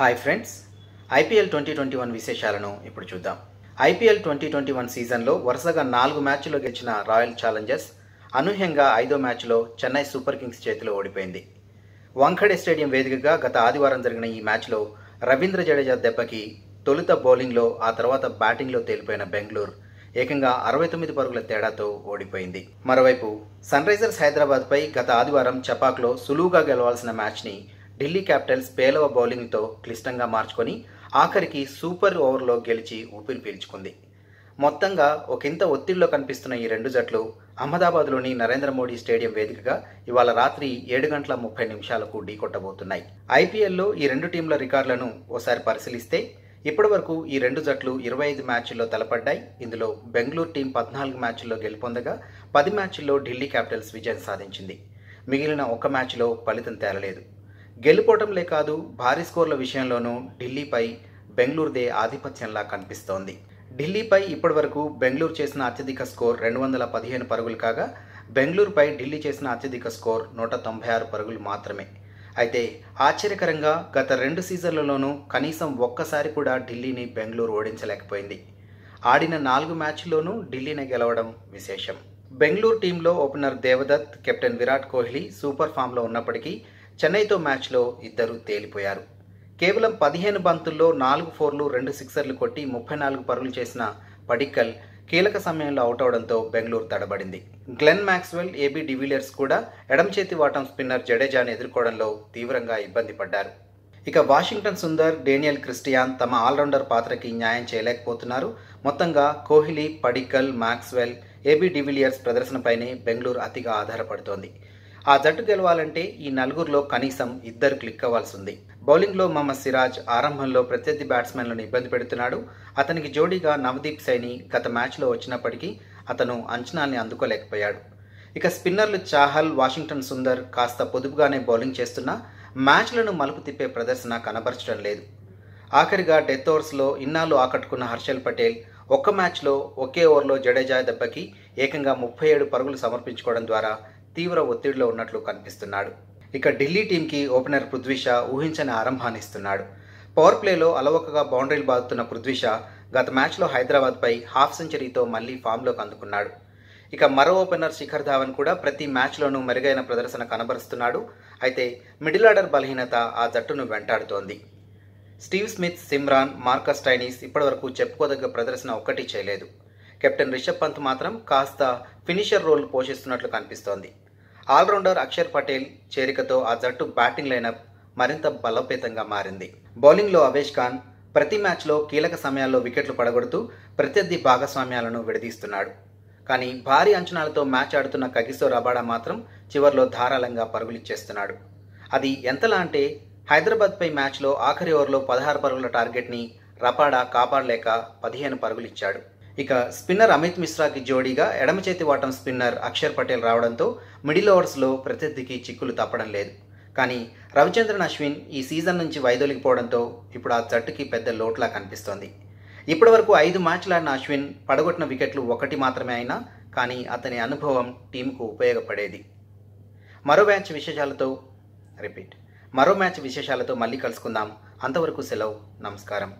hi friends IPL twenty twenty one విశేషాలను ఇప్పుడు చూద్దాం ఐపీఎల్ ట్వంటీ ట్వంటీ వన్ సీజన్లో వరుసగా నాలుగు మ్యాచ్లో గెలిచిన రాయల్ ఛాలెంజర్స్ అనూహ్యంగా ఐదో మ్యాచ్లో చెన్నై సూపర్ కింగ్స్ చేతిలో ఓడిపోయింది వంకడే స్టేడియం వేదికగా గత ఆదివారం జరిగిన ఈ మ్యాచ్లో రవీంద్ర జడేజా దెబ్బకి తొలుత బౌలింగ్లో ఆ తర్వాత బ్యాటింగ్లో తేలిపోయిన బెంగళూరు ఏకంగా అరవై తొమ్మిది పరుగుల తేడాతో ఓడిపోయింది మరోవైపు సన్ రైజర్స్ హైదరాబాద్పై గత ఆదివారం చపాక్లో సులువుగా గెలవాల్సిన మ్యాచ్ని ఢిల్లీ క్యాపిటల్స్ పేలవ బౌలింగ్తో క్లిష్టంగా మార్చుకొని ఆఖరికి సూపర్ ఓవర్లో గెలిచి ఊపిరి పీల్చుకుంది మొత్తంగా ఒకంత ఒత్తిడిలో కనిపిస్తున్న ఈ రెండు జట్లు అహ్మదాబాద్లోని నరేంద్ర మోడీ స్టేడియం వేదికగా ఇవాళ రాత్రి ఏడు గంటల ముప్పై నిమిషాలకు ఢీకొట్టబోతున్నాయి ఐపీఎల్లో ఈ రెండు టీంల రికార్డులను ఓసారి పరిశీలిస్తే ఇప్పటివరకు ఈ రెండు జట్లు ఇరవై ఐదు మ్యాచ్ల్లో తలపడ్డాయి ఇందులో బెంగళూరు టీం పద్నాలుగు మ్యాచ్ల్లో గెలుపొందగా పది మ్యాచ్ల్లో ఢిల్లీ క్యాపిటల్స్ విజయం సాధించింది మిగిలిన ఒక్క మ్యాచ్లో ఫలితం తేలలేదు గెలుపోవటంలే కాదు భారీ స్కోర్ల విషయంలోనూ ఢిల్లీపై బెంగళూరుదే ఆధిపత్యంలా కనిపిస్తోంది ఢిల్లీపై ఇప్పటివరకు బెంగళూరు చేసిన అత్యధిక స్కోర్ రెండు వందల పదిహేను పరుగులు కాగా బెంగళూరుపై ఢిల్లీ చేసిన అత్యధిక స్కోర్ నూట తొంభై ఆరు పరుగులు మాత్రమే అయితే ఆశ్చర్యకరంగా గత రెండు సీజన్లలోనూ కనీసం ఒక్కసారి కూడా ఢిల్లీని బెంగళూరు ఓడించలేకపోయింది ఆడిన నాలుగు మ్యాచ్ల్లోనూ ఢిల్లీని గెలవడం విశేషం బెంగళూరు టీంలో opener Devdutt captain Virat Kohli super ఫామ్లో ఉన్నప్పటికీ చెన్నైతో మ్యాచ్లో ఇద్దరు తేలిపోయారు కేవలం పదిహేను బంతుల్లో నాలుగు ఫోర్లు రెండు సిక్సర్లు కొట్టి ముప్పై నాలుగు పరుగులు చేసిన పడిక్కల్ కీలక సమయంలో అవుట్ అవడంతో బెంగళూరు తడబడింది గ్లెన్ మ్యాక్స్వెల్ ఏబీ డివిలియర్స్ కూడా ఎడం చేతి వాటం స్పిన్నర్ జడేజాను ఎదుర్కోవడంలో తీవ్రంగా ఇబ్బంది పడ్డారు ఇక వాషింగ్టన్ సుందర్ డేనియల్ క్రిస్టియాన్ తమ ఆల్రౌండర్ పాత్రకి న్యాయం చేయలేకపోతున్నారు మొత్తంగా Kohli Padikkal Maxwell AB de Villiers ప్రదర్శనపైనే బెంగళూరు అతిగా ఆధారపడుతోంది ఆ జట్టు గెలవాలంటే ఈ నలుగురిలో కనీసం ఇద్దరు క్లిక్ అవ్వాల్సింది బౌలింగ్లో మహమ్మద్ సిరాజ్ ఆరంభంలో ప్రత్యర్థి బ్యాట్స్మెన్లను ఇబ్బంది పెడుతున్నాడు అతనికి జోడీగా నవదీప్ సైని గత మ్యాచ్లో వచ్చినప్పటికీ అతను అంచనాల్ని అందుకోలేకపోయాడు ఇక స్పిన్నర్లు చాహల్ వాషింగ్టన్ సుందర్ కాస్త పొదుపుగానే బౌలింగ్ చేస్తున్నా మ్యాచ్లను మలుపు తిప్పే ప్రదర్శన కనబరచడం లేదు ఆఖరిగా డెత్ ఓవర్స్లో ఇన్నాళ్ళు ఆకట్టుకున్న హర్షల్ పటేల్ ఒక్క మ్యాచ్లో ఒకే ఓవర్లో జడేజా దెబ్బకి ఏకంగా ముప్పై ఏడు పరుగులు సమర్పించుకోవడం ద్వారా తీవ్ర ఒత్తిడిలో ఉన్నట్లు కనిపిస్తున్నాడు ఇక ఢిల్లీ టీంకి ఓపెనర్ షా ఊహించని ఆరంభాన్నిస్తున్నాడు పవర్ ప్లేలో అలవకగా బౌండరీలు బాదుతున్న షా గత మ్యాచ్లో హైదరాబాద్పై హాఫ్ సెంచరీతో మళ్లీ ఫామ్లోకి అందుకున్నాడు ఇక మరో ఓపెనర్ శిఖర్ ధావన్ కూడా ప్రతి మ్యాచ్లోనూ మెరుగైన ప్రదర్శన కనబరుస్తున్నాడు అయితే మిడిల్ ఆర్డర్ బలహీనత ఆ జట్టును వెంటాడుతోంది Steve Smith Simran Marcus Stoinis ఇప్పటివరకు చెప్పుకోదగ్గ ప్రదర్శన ఒక్కటి చేయలేదు కెప్టెన్ రిషబ్ పంత్ మాత్రం కాస్త ఫినిషర్ రోల్ పోషిస్తున్నట్లు కనిపిస్తోంది ఆల్రౌండర్ అక్షర్ పటేల్ చేరికతో ఆ జట్టు బ్యాటింగ్ లైనప్ మరింత బలోపేతంగా మారింది బౌలింగ్లో అవేష్ ఖాన్ ప్రతి మ్యాచ్లో కీలక సమయాల్లో వికెట్లు పడగొడుతూ ప్రత్యర్థి భాగస్వామ్యాలను విడదీస్తున్నాడు కానీ భారీ అంచనాలతో మ్యాచ్ ఆడుతున్న కగిసో రబాడా మాత్రం చివర్లో ధారాళంగా పరుగులిచ్చేస్తున్నాడు అది ఎంతలా అంటే హైదరాబాద్పై మ్యాచ్లో ఆఖరి ఓవర్లో పదహారు పరుగుల టార్గెట్ని రపాడా కాపాడలేక పదిహేను పరుగులిచ్చాడు ఇక స్పిన్నర్ అమిత్ మిశ్రాకి జోడీగా ఎడమ చేతి వాటం స్పిన్నర్ అక్షర్ పటేల్ రావడంతో మిడిల్ ఓవర్స్లో ప్రత్యర్థికి చిక్కులు తప్పడం లేదు కానీ రవిచంద్రన్ అశ్విన్ ఈ సీజన్ నుంచి వైదొలిగిపోవడంతో ఇప్పుడు ఆ జట్టుకి పెద్ద లోట్లా కనిపిస్తోంది ఇప్పటి వరకు ఐదు మ్యాచ్లాడిన అశ్విన్ పడగొట్టిన వికెట్లు ఒకటి మాత్రమే అయినా కానీ అతని అనుభవం టీంకు ఉపయోగపడేది మరో మ్యాచ్ విశేషాలతో రిపీట్ మరో మ్యాచ్ విశేషాలతో మళ్ళీ కలుసుకుందాం అంతవరకు సెలవు నమస్కారం